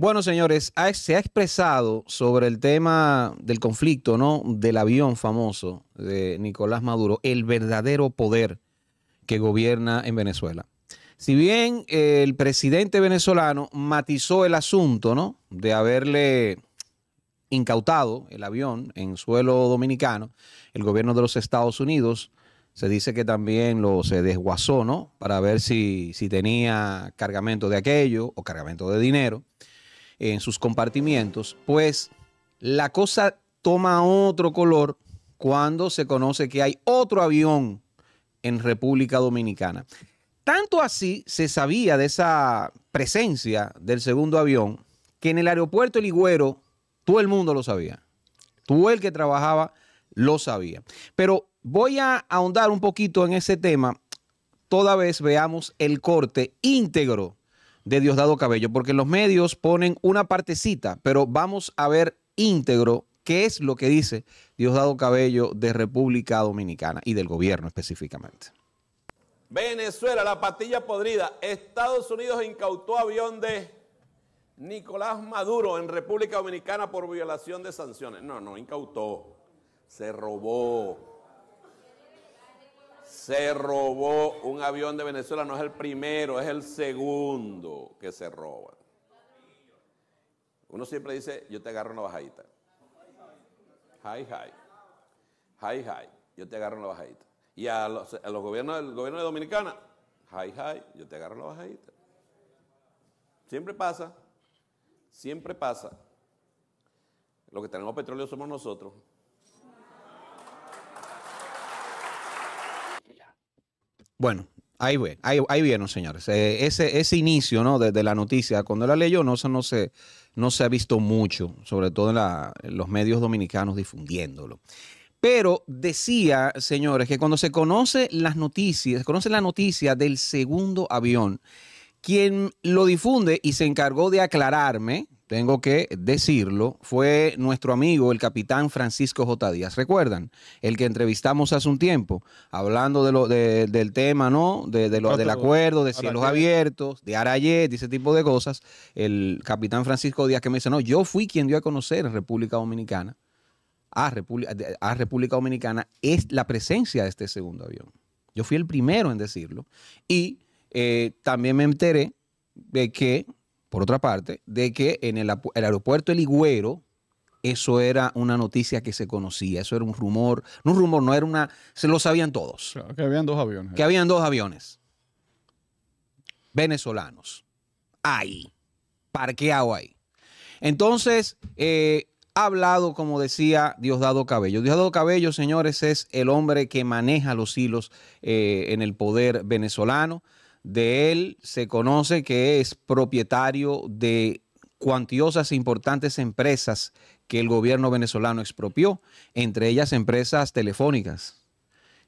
Bueno, señores, se ha expresado sobre el tema del conflicto, ¿no? Del avión famoso de Nicolás Maduro, el verdadero poder que gobierna en Venezuela. Si bien eh, el presidente venezolano matizó el asunto, ¿no? De haberle incautado el avión en suelo dominicano, el gobierno de los Estados Unidos se dice que también lo se desguazó, ¿no? Para ver si, si tenía cargamento de aquello o cargamento de dinero en sus compartimientos, pues la cosa toma otro color cuando se conoce que hay otro avión en República Dominicana. Tanto así se sabía de esa presencia del segundo avión que en el aeropuerto El todo el mundo lo sabía. Todo el que trabajaba lo sabía. Pero voy a ahondar un poquito en ese tema toda vez veamos el corte íntegro de Diosdado Cabello, porque los medios ponen una partecita, pero vamos a ver íntegro qué es lo que dice Diosdado Cabello de República Dominicana y del gobierno específicamente. Venezuela, la patilla podrida. Estados Unidos incautó avión de Nicolás Maduro en República Dominicana por violación de sanciones. No, no, incautó. Se robó se robó un avión de Venezuela, no es el primero, es el segundo que se roba. Uno siempre dice, yo te agarro una bajadita. Hi, hi. Hi, hi. Yo te agarro una bajadita. Y a los, gobiernos, del gobierno de Dominicana, hi, hi. Yo te agarro una bajadita. Siempre pasa. Siempre pasa. Lo que tenemos petróleo somos nosotros. Bueno, Ahí, ve, ahí, ahí señores. Eh, ese, ese inicio ¿no? de, la noticia, cuando la leyó, no, no, se, no se ha visto mucho, sobre todo en, los medios dominicanos difundiéndolo. Pero decía, señores, que cuando se conoce las noticias, conoce la noticia del segundo avión, quien lo difunde y se encargó de aclararme tengo que decirlo, fue nuestro amigo el capitán Francisco J. Díaz. ¿Recuerdan? El que entrevistamos hace un tiempo, hablando de lo, del tema, ¿no? De, del acuerdo, de cielos abiertos, de Arayet, ese tipo de cosas. El capitán Francisco Díaz que me dice, no, yo fui quien dio a conocer a República Dominicana, a, República, a República Dominicana, es la presencia de este segundo avión. Yo fui el primero en decirlo. Y eh, también me enteré de que por otra parte, de que en el, aeropuerto El Higüero, eso era una noticia que se conocía, eso era un rumor, no un rumor, no era una, se lo sabían todos. que habían dos aviones. Que habían dos aviones venezolanos ahí, parqueado ahí. Entonces, eh, ha hablado, como decía Diosdado Cabello. Diosdado Cabello, señores, es el hombre que maneja los hilos eh, en el poder venezolano. De él se conoce que es propietario de cuantiosas e importantes empresas que el gobierno venezolano expropió, entre ellas empresas telefónicas.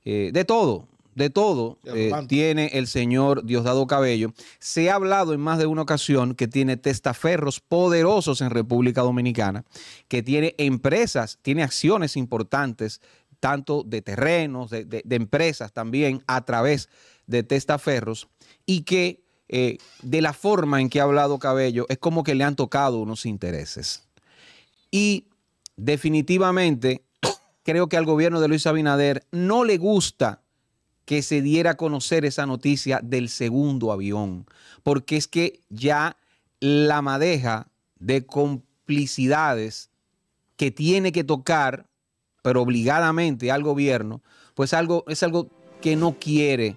Eh, de todo, de todo eh, tiene el señor Diosdado Cabello. Se ha hablado en más de una ocasión que tiene testaferros poderosos en República Dominicana, que tiene empresas, tiene acciones importantes, tanto de terrenos, de empresas también, a través de testaferros y que eh, de la forma en que ha hablado Cabello es como que le han tocado unos intereses. Y definitivamente creo que al gobierno de Luis Abinader no le gusta que se diera a conocer esa noticia del segundo avión, porque es que ya la madeja de complicidades que tiene que tocar, pero obligadamente al gobierno, pues algo, es algo que no quiere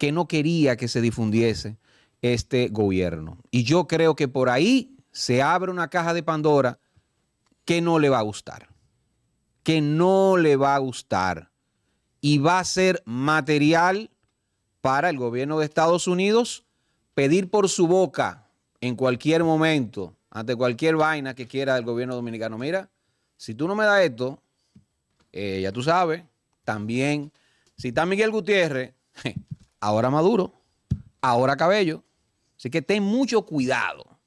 que no quería que se difundiese este gobierno. Y yo creo que por ahí se abre una caja de Pandora que no le va a gustar, que no le va a gustar y va a ser material para el gobierno de Estados Unidos pedir por su boca en cualquier momento, ante cualquier vaina que quiera el gobierno dominicano, mira, si tú no me das esto, eh, ya tú sabes, también, si está Miguel Gutiérrez, ahora Maduro, ahora Cabello. Así que ten mucho cuidado.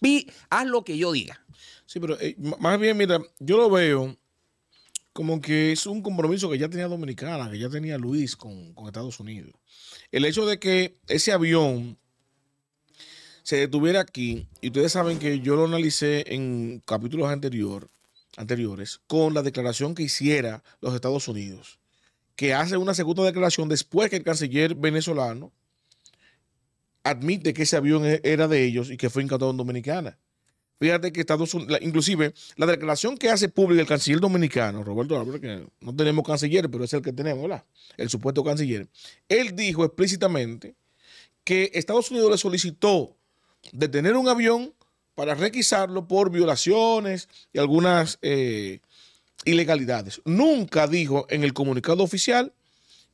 Y haz lo que yo diga. Sí, pero eh, más bien, mira, yo lo veo como que es un compromiso que ya tenía Dominicana, que ya tenía Luis con, Estados Unidos. El hecho de que ese avión se detuviera aquí, y ustedes saben que yo lo analicé en capítulos anteriores, con la declaración que hiciera los Estados Unidos que hace una segunda declaración después que el canciller venezolano admite que ese avión e-, era de ellos y que fue incautado en Dominicana. Fíjate que Estados Unidos, inclusive la declaración que hace pública el canciller dominicano, Roberto Álvarez, que no tenemos canciller, pero es el que tenemos, ¿verdad? El supuesto canciller. Él dijo explícitamente que Estados Unidos le solicitó detener un avión para requisarlo por violaciones y algunas eh, ilegalidades. Nunca dijo en el comunicado oficial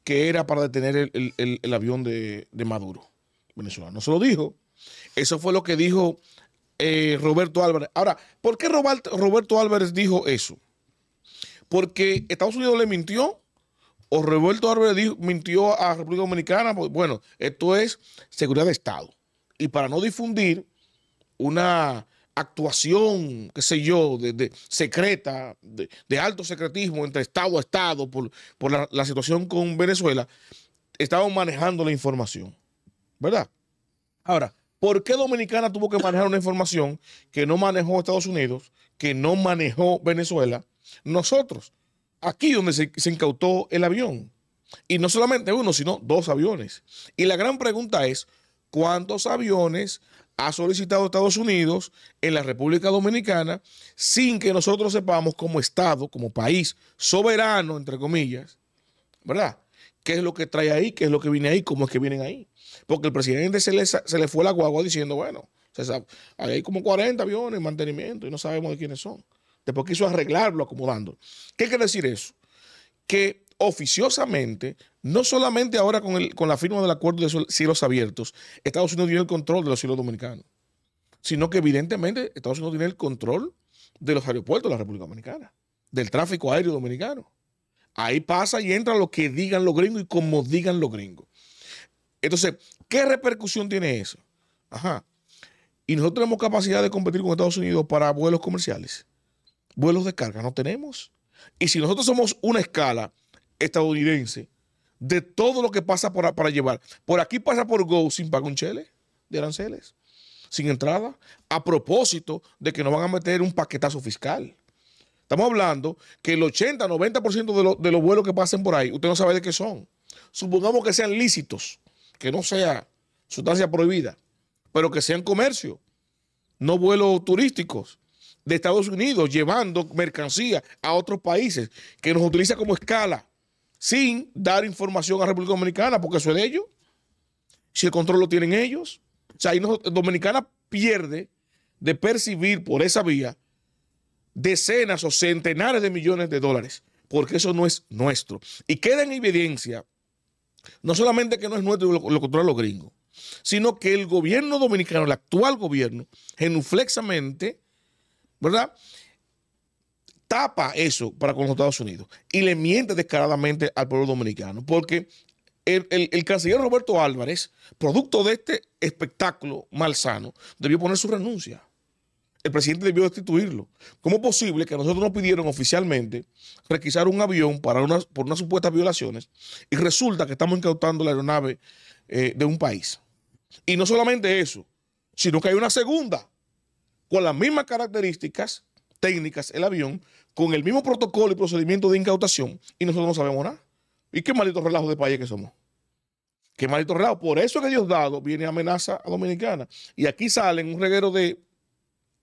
que era para detener el, avión de, Maduro, Venezuela No se lo dijo. Eso fue lo que dijo eh, Roberto Álvarez. Ahora, ¿por qué Roberto, Álvarez dijo eso? Porque Estados Unidos le mintió o Roberto Álvarez mintió a República Dominicana. Pues, bueno, esto es seguridad de Estado. Y para no difundir una actuación, qué sé yo, de, secreta, de, alto secretismo entre Estado a Estado por, la, situación con Venezuela, estaban manejando la información, ¿verdad? Ahora, ¿por qué Dominicana tuvo que manejar una información que no manejó Estados Unidos, que no manejó Venezuela? Nosotros, aquí donde se, se incautó el avión, y no solamente uno, sino dos aviones. Y la gran pregunta es, cuántos aviones ha solicitado Estados Unidos en la República Dominicana sin que nosotros sepamos como Estado, como país soberano, entre comillas, ¿verdad? ¿Qué es lo que trae ahí? ¿Qué es lo que viene ahí? ¿Cómo es que vienen ahí? Porque el presidente se le, fue la guagua diciendo, bueno, hay como 40 aviones en mantenimiento y no sabemos de quiénes son. Después quiso arreglarlo acomodando. ¿Qué quiere decir eso? Que oficiosamente, no solamente ahora con, con la firma del acuerdo de cielos abiertos, Estados Unidos tiene el control de los cielos dominicanos, sino que evidentemente Estados Unidos tiene el control de los aeropuertos de la República Dominicana, del tráfico aéreo dominicano. Ahí pasa y entra lo que digan los gringos y como digan los gringos. Entonces, ¿qué repercusión tiene eso? Ajá. Y nosotros tenemos capacidad de competir con Estados Unidos para vuelos comerciales. Vuelos de carga no tenemos. Y si nosotros somos una escala estadounidense de todo lo que pasa para llevar. Por aquí pasa por Go sin pagar un de aranceles, sin entrada, a propósito de que nos van a meter un paquetazo fiscal. Estamos hablando que el 80, 90% de, de los vuelos que pasen por ahí, usted no sabe de qué son. Supongamos que sean lícitos, que no sea sustancia prohibida, pero que sean comercio, no vuelos turísticos de Estados Unidos llevando mercancía a otros países que nos utiliza como escala sin dar información a República Dominicana, porque eso es de ellos. Si el control lo tienen ellos. O sea, ahí Dominicana pierde de percibir por esa vía decenas o centenares de millones de dólares, porque eso no es nuestro. Y queda en evidencia, no solamente que no es nuestro lo, lo controlan los gringos, sino que el gobierno dominicano, el actual gobierno, genuflexamente, ¿verdad? tapa eso para con los Estados Unidos y le miente descaradamente al pueblo dominicano, porque el, canciller Roberto Álvarez, producto de este espectáculo malsano, debió poner su renuncia. El presidente debió destituirlo. ¿Cómo es posible que nosotros nos pidieron oficialmente requisar un avión para una, por unas supuestas violaciones y resulta que estamos incautando la aeronave eh, de un país? Y no solamente eso, sino que hay una segunda con las mismas características técnicas el avión con el mismo protocolo y procedimiento de incautación y nosotros no sabemos nada. ¿Y qué maldito relajo de país que somos? Qué maldito relajo. Por eso que Diosdado viene amenaza a Dominicana. Y aquí salen un reguero de,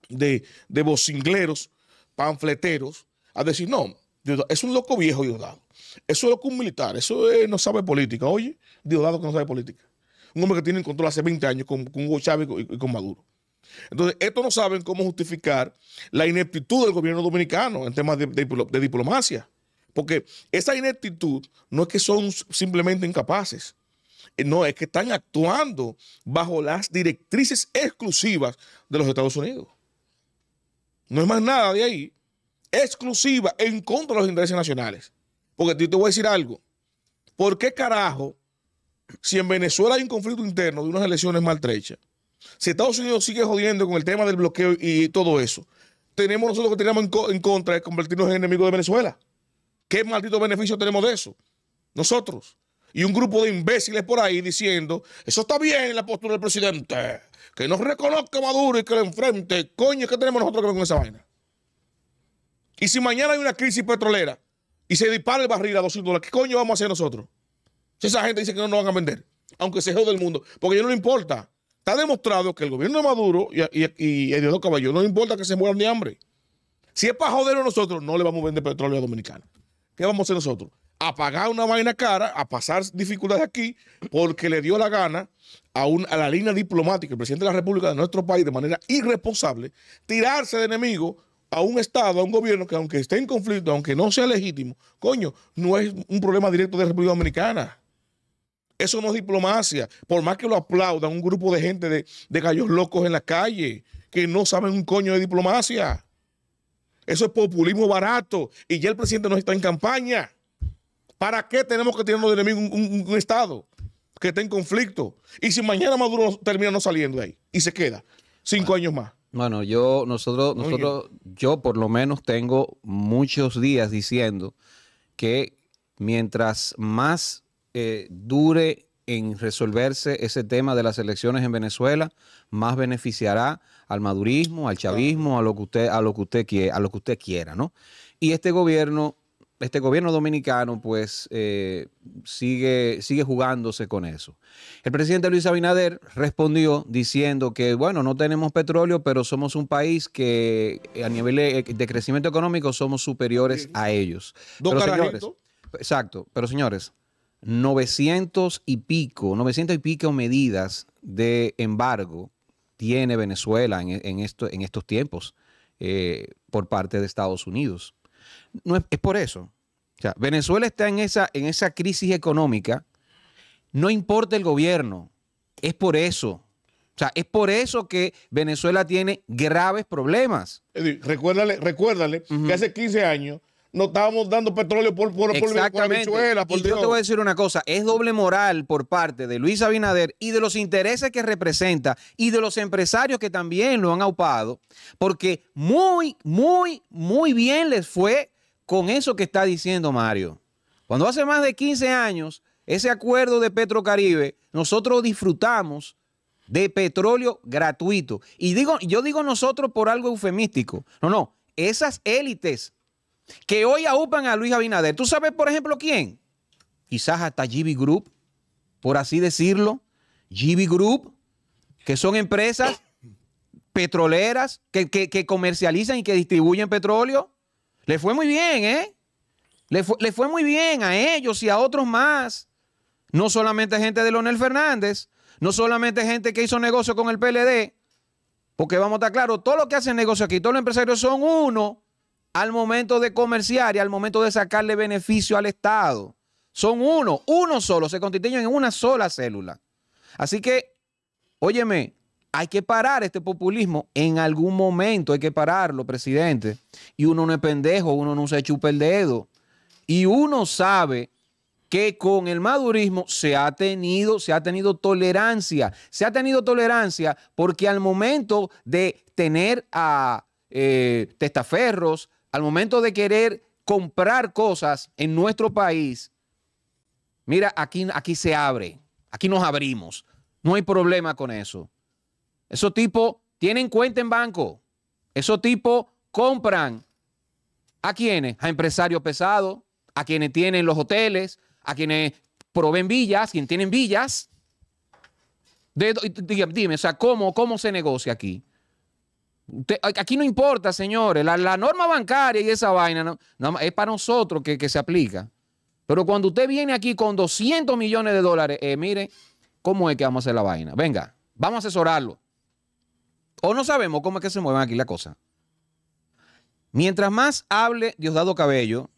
de, de vocingleros, panfleteros, a decir, no, es un loco viejo Diosdado. Eso es loco un militar, eso eh, no sabe política. Oye, Diosdado que no sabe política. Un hombre que tiene en control hace 20 años con, con Hugo Chávez y con Maduro. Entonces, estos no saben cómo justificar la ineptitud del gobierno dominicano en temas de, diplomacia. Porque esa ineptitud no es que son simplemente incapaces, eh, no, es que están actuando bajo las directrices exclusivas de los Estados Unidos. No es más nada de ahí, exclusiva en contra de los intereses nacionales. Porque yo te voy a decir algo, ¿por qué carajo, si en Venezuela hay un conflicto interno de unas elecciones maltrechas, si Estados Unidos sigue jodiendo con el tema del bloqueo y todo eso, tenemos nosotros que tenemos en, contra de convertirnos en enemigos de Venezuela. ¿Qué maldito beneficio tenemos de eso? Nosotros. Y un grupo de imbéciles por ahí diciendo, eso está bien la postura del presidente, que nos reconozca Maduro y que lo enfrente. Coño, ¿qué tenemos nosotros que ver con esa vaina? Y si mañana hay una crisis petrolera y se dispara el barril a 200 dólares, ¿qué coño vamos a hacer nosotros? Si esa gente dice que no nos van a vender, aunque se jode el mundo, porque a ellos no le importa. Está demostrado que el gobierno de Maduro y, y, y caballos no importa que se mueran de hambre. Si es para joder a nosotros, no le vamos a vender petróleo a Dominicana. ¿Qué vamos a hacer nosotros? A pagar una vaina cara, a pasar dificultades aquí, porque le dio la gana a, a la línea diplomática, el presidente de la República de nuestro país, de manera irresponsable, tirarse de enemigo a un Estado, a un gobierno que aunque esté en conflicto, aunque no sea legítimo, coño, no es un problema directo de la República Dominicana. Eso no es diplomacia. Por más que lo aplaudan un grupo de gente de, gallos locos en la calle que no saben un coño de diplomacia. Eso es populismo barato. Y ya el presidente no está en campaña. ¿Para qué tenemos que tener un, Estado que esté en conflicto? Y si mañana Maduro termina no saliendo de ahí y se queda cinco años más. Bueno, yo, nosotros, nosotros, yo por lo menos tengo muchos días diciendo que mientras más eh, dure en resolverse ese tema de las elecciones en Venezuela, más beneficiará al madurismo, al chavismo, a lo que usted, a lo que usted quiera, a lo que usted quiera, ¿no? Y este gobierno, este gobierno dominicano, pues eh, sigue, sigue jugándose con eso. El presidente Luis Abinader respondió diciendo que, bueno, no tenemos petróleo, pero somos un país que eh, a nivel de crecimiento económico somos superiores a ellos. Dos exacto, pero señores, 900 y pico, 900 y pico medidas de embargo tiene Venezuela en, e, en estos tiempos eh, por parte de Estados Unidos. es, por eso. Venezuela está en esa, en esa crisis económica, no importa el gobierno, es por eso. sea, es por eso que Venezuela tiene graves problemas. Recuérdale, recuérdale que hace 15 años no estábamos dando petróleo por, por, por Venezuela. yo te voy a decir una cosa, es doble moral por parte de Luis Abinader y de los intereses que representa y de los empresarios que también lo han aupado, porque muy, muy, muy bien les fue con eso que está diciendo Mario. Cuando hace más de 15 años, ese acuerdo de Petrocaribe, nosotros disfrutamos de petróleo gratuito. Y digo, yo digo nosotros por algo eufemístico. No, no, esas élites que hoy aupan a Luis Abinader. ¿Tú sabes, por ejemplo, quién? Quizás hasta GB Group, por así decirlo. GB Group, que son empresas petroleras que, comercializan y que distribuyen petróleo. Le fue muy bien, ¿eh? Le fue, muy bien a ellos y a otros más. No solamente gente de Leonel Fernández, no solamente gente que hizo negocio con el PLD, porque vamos a estar claros, todo lo que hacen negocio aquí, todos los empresarios son uno al momento de comerciar y al momento de sacarle beneficio al Estado. Son uno, uno solo, se constituyen en una sola célula. Así que, óyeme, hay que parar este populismo en algún momento, hay que pararlo, presidente. Y uno no es pendejo, uno no se chupa el dedo. Y uno sabe que con el madurismo se ha tenido, se ha tenido tolerancia, se ha tenido tolerancia porque al momento de tener a eh, testaferros, al momento de querer comprar cosas en nuestro país, mira, aquí, aquí se abre, aquí nos abrimos. No hay problema con eso. Esos tipos tienen cuenta en banco. Esos tipos compran a quienes, a empresarios pesados, a quienes tienen los hoteles, a quienes proveen villas, quienes tienen villas. dime, o sea, ¿cómo se negocia aquí? aquí no importa, señores, la, norma bancaria y esa vaina es para nosotros que, se aplica. Pero cuando usted viene aquí con 200 millones de dólares, eh, mire, ¿cómo es que vamos a hacer la vaina? Venga, vamos a asesorarlo. O no sabemos cómo es que se mueven aquí la cosa. Mientras más hable Diosdado Cabello,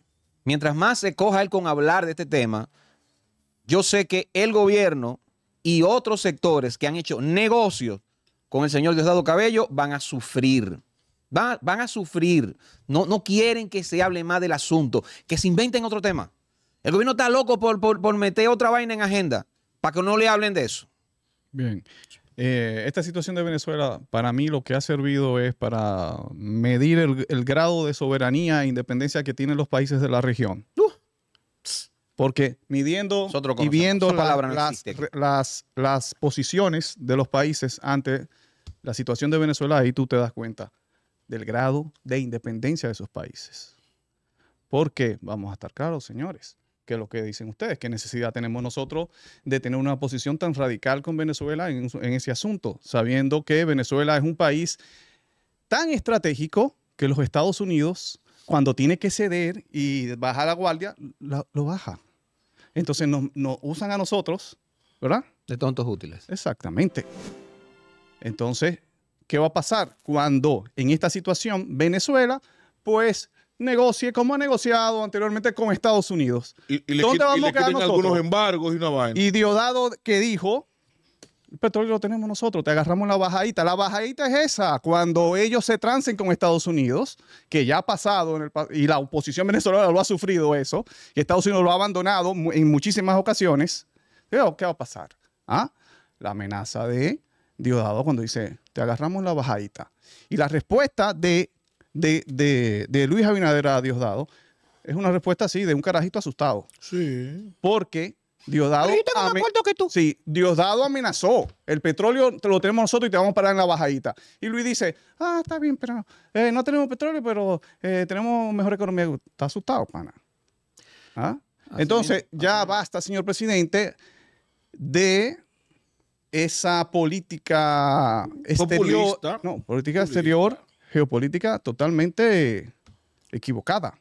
mientras más se coja él con hablar de este tema, yo sé que el gobierno y otros sectores que han hecho negocios con el señor Diosdado Cabello van a sufrir. Van, van a sufrir. No, no, quieren que se hable más del asunto, que se inventen otro tema. El gobierno está loco por, meter otra vaina en agenda para que no le hablen de eso. Bien. Eh, esta situación de Venezuela, para mí, lo que ha servido es para medir el, grado de soberanía e independencia que tienen los países de la región. Uh. Porque midiendo y viendo las, las, posiciones de los países ante la situación de Venezuela, ahí tú te das cuenta del grado de independencia de esos países. Porque vamos a estar claros, señores, que lo que dicen ustedes, qué necesidad tenemos nosotros de tener una posición tan radical con Venezuela en, ese asunto, sabiendo que Venezuela es un país tan estratégico que los Estados Unidos cuando tiene que ceder y baja la guardia, lo baja. Entonces nos, usan a nosotros, ¿verdad? De tontos útiles. Exactamente. Entonces, ¿qué va a pasar cuando en esta situación Venezuela, pues negocie como ha negociado anteriormente con Estados Unidos. Y, le, ¿Dónde vamos a algunos embargos y Y que dijo el petróleo lo tenemos nosotros, te agarramos la bajadita. La bajadita es esa, cuando ellos se trancen con Estados Unidos, que ya ha pasado, en el, y la oposición venezolana lo ha sufrido eso, y Estados Unidos lo ha abandonado en muchísimas ocasiones. ¿Qué va a pasar? ¿Ah? La amenaza de Diosdado cuando dice, te agarramos la bajadita. Y la respuesta de, de, de Luis Abinader a Diosdado es una respuesta así, de un carajito asustado. Sí. Porque Diosdado. amenazó. El petróleo te lo tenemos nosotros y te vamos a parar en la bajadita. Y Luis dice: Ah, está bien, pero eh, no tenemos petróleo, pero eh, tenemos mejor economía. Está asustado, pana. ¿Ah? Entonces, ya basta, señor presidente, de esa política exterior. política exterior, geopolítica totalmente equivocada.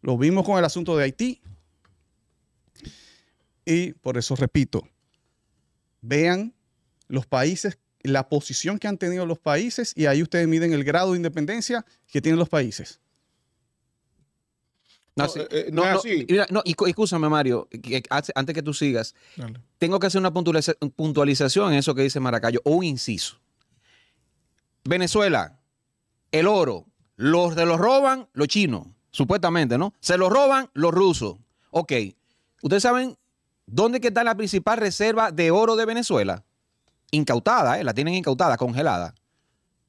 Lo vimos con el asunto de Haití. Y por eso repito, vean los países, la posición que han tenido los países y ahí ustedes miden el grado de independencia que tienen los países. No, eh, eh, no, no, Mario, antes que tú sigas, tengo que hacer una puntualización en eso que dice Maracayo, o un inciso. Venezuela, el oro, los de los roban los chinos, supuestamente, ¿no? Se los roban los rusos. Ok, ustedes saben ¿Dónde está la principal reserva de oro de Venezuela? Incautada, eh, la tienen incautada, congelada.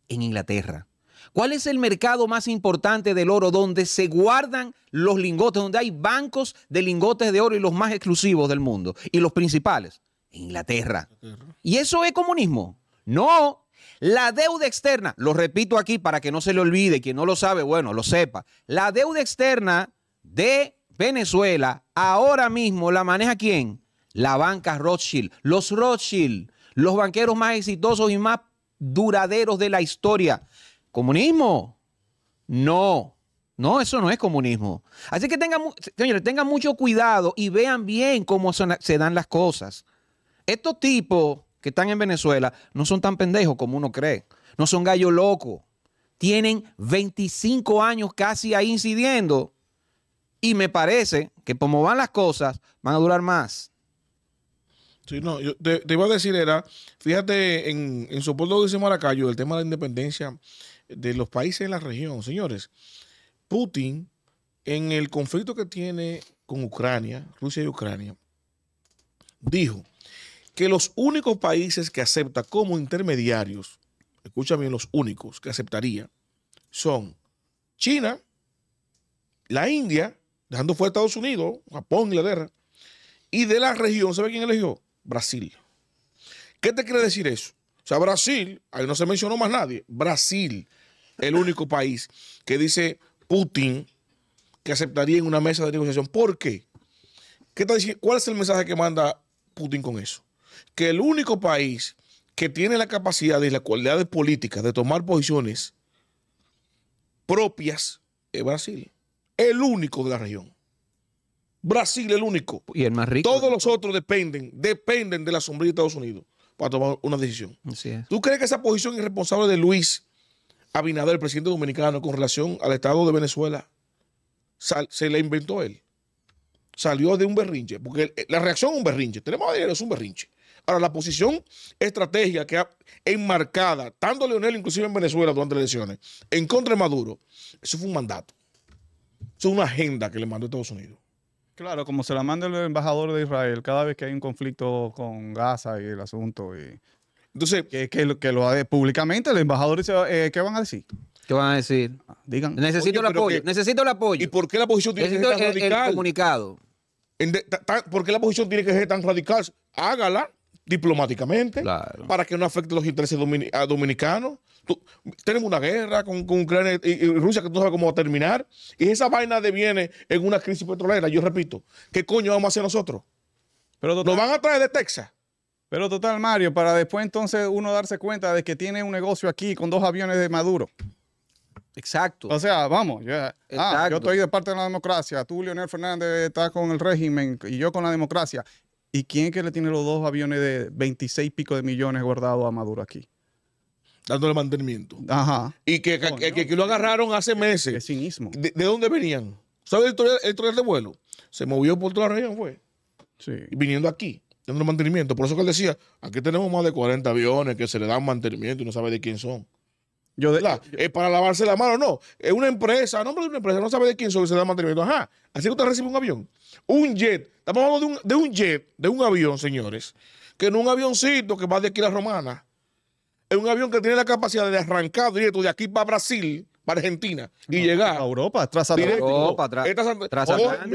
En Inglaterra. ¿Cuál es el mercado más importante del oro donde se guardan los lingotes, donde hay bancos de lingotes de oro y los más exclusivos del mundo y los principales? En Inglaterra. Inglaterra. ¿Y eso es comunismo? No, la deuda externa, lo repito aquí para que no se le olvide, quien no lo sabe, bueno, lo sepa. La deuda externa de Venezuela, ahora mismo la maneja quién? La banca Rothschild, los Rothschild, los banqueros más exitosos y más duraderos de la historia. ¿Comunismo? No, no, eso no es comunismo. Así que tengan, señores, tengan mucho cuidado y vean bien cómo se dan las cosas. Estos tipos que están en Venezuela no son tan pendejos como uno cree, no son gallo loco. Tienen 25 años casi ahí incidiendo y me parece que como van las cosas, van a durar más. Sí, no, yo te, iba a decir era, fíjate, en, en pueblo, dice Maracayo, el tema de la independencia de los países en la región. Señores, Putin, en el conflicto que tiene con Ucrania, Rusia y Ucrania, dijo que los únicos países que acepta como intermediarios, escúchame los únicos que aceptaría son China, la India dejando fuera a Estados Unidos, Japón, Inglaterra, y de la región, ¿sabe quién eligió? Brasil. ¿Qué te quiere decir eso? O sea, Brasil, ahí no se mencionó más nadie, Brasil, el único país que dice Putin que aceptaría en una mesa de negociación. ¿Por qué? ¿Qué ¿Cuál es el mensaje que manda Putin con eso? Que el único país que tiene la capacidad y la cualidades de política de tomar posiciones propias es Brasil el único de la región. Brasil el único. Y el más rico. Todos los otros dependen, dependen de la sombrilla de Estados Unidos para tomar una decisión. ¿Tú crees que esa posición irresponsable de Luis Abinader, el presidente dominicano, con relación al Estado de Venezuela, se la inventó él? Salió de un berrinche, porque la reacción es un berrinche. Tenemos dinero, es un berrinche. Ahora, la posición estratégica que ha enmarcada, tanto Leonel, inclusive en Venezuela durante las elecciones, en contra de Maduro, eso fue un mandato es una agenda que le mandó Estados Unidos. Claro, como se la manda el embajador de Israel cada vez que hay un conflicto con Gaza y el asunto. Entonces, que, lo, que lo públicamente el embajador dice, eh, ¿qué van a decir? ¿Qué van a decir? Ah, necesito el apoyo, necesito el apoyo. ¿Y por qué la posición tiene que ser tan radical? El comunicado. ¿Por qué la posición tiene que ser tan radical? Hágala diplomáticamente para que no afecte los intereses dominicanos. tenemos una guerra con, Ucrania y, Rusia que tú no sabes cómo va a terminar. Y esa vaina deviene en una crisis petrolera. Yo repito, ¿qué coño vamos a hacer nosotros? Pero ¿Nos van a traer de Texas? Pero total, Mario, para después entonces uno darse cuenta de que tiene un negocio aquí con dos aviones de Maduro. Exacto. O sea, vamos, ah, yo, yo estoy de parte de la democracia, tú, Leonel Fernández, estás con el régimen y yo con la democracia. ¿Y quién es que le tiene los dos aviones de 26 pico de millones guardados a Maduro aquí? Dándole mantenimiento. Ajá. Y que, lo agarraron hace meses. Es cinismo. ¿De, dónde venían? ¿Sabes el historial de vuelo? Se movió por toda la región, fue. Sí. viniendo aquí, dándole mantenimiento. Por eso que él decía, aquí tenemos más de 40 aviones que se le dan mantenimiento y no sabe de quién son. Yo de, para lavarse la mano, no. Es una empresa, nombre de una empresa, no sabe de quién soy, se da mantenimiento. Ajá. Así que usted recibe un avión. Un jet. Estamos hablando de un, de un jet, de un avión, señores. Que no un avioncito que va de aquí a la Romana. Es un avión que tiene la capacidad de arrancar directo de aquí para Brasil, para Argentina y llegar. A Europa, tras Europa, tras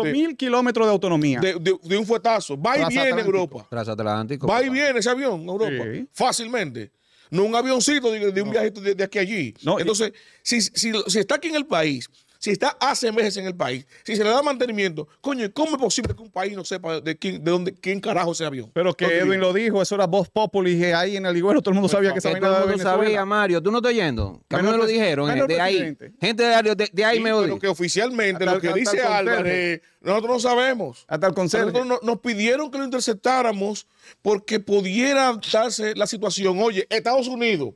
mil kilómetros de autonomía. De, de, un fuetazo. Va y viene Europa. Atlántico Va y viene ese avión a Europa. Fácilmente no un avioncito de, un viaje de, aquí a allí. Entonces, si, si, si está aquí en el país si está hace meses en el país, si se le da mantenimiento, coño, ¿cómo es posible que un país no sepa de quién, de dónde, quién carajo ese avión? Pero que Edwin lo dijo, eso era voz populi, que ahí en el Iguero todo el mundo sabía que Todo el mundo sabía, Mario, tú no estás yendo. Que me lo pues, dijeron, de ahí. Gente de, ahí me oye. Pero que oficialmente lo que dice Álvarez, nosotros no sabemos. Hasta el consejo. nos pidieron que lo interceptáramos porque pudiera darse la situación. Oye, Estados Unidos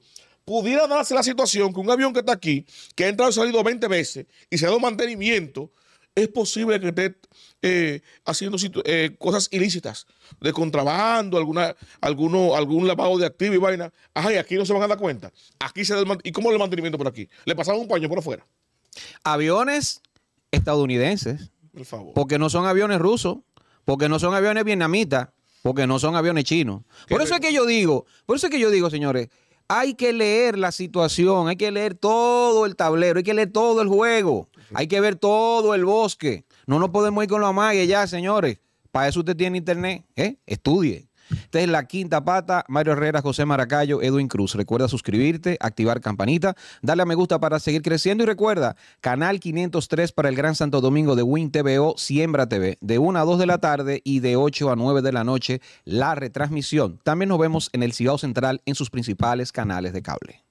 pudiera darse la situación que un avión que está aquí, que ha entrado y salido 20 veces y se ha dado mantenimiento, es posible que esté eh, haciendo eh, cosas ilícitas, de contrabando, alguna, alguno, algún lavado de activo y vaina. Ajá, y aquí no se van a dar cuenta. Aquí se da el ¿Y cómo es el mantenimiento por aquí? Le pasaron un paño por afuera. Aviones estadounidenses. Por favor. Porque no son aviones rusos, porque no son aviones vietnamitas, porque no son aviones chinos. Por eso es que yo digo, por eso es que yo digo, señores, hay que leer la situación, hay que leer todo el tablero, hay que leer todo el juego, hay que ver todo el bosque. No nos podemos ir con la magia ya, señores. Para eso usted tiene internet, ¿eh? Estudie es la quinta pata, Mario Herrera, José Maracayo, Edwin Cruz. Recuerda suscribirte, activar campanita, darle a me gusta para seguir creciendo y recuerda, canal 503 para el Gran Santo Domingo de Win TVO, Siembra TV, de 1 a 2 de la tarde y de 8 a 9 de la noche, la retransmisión. También nos vemos en el Cibao Central en sus principales canales de cable.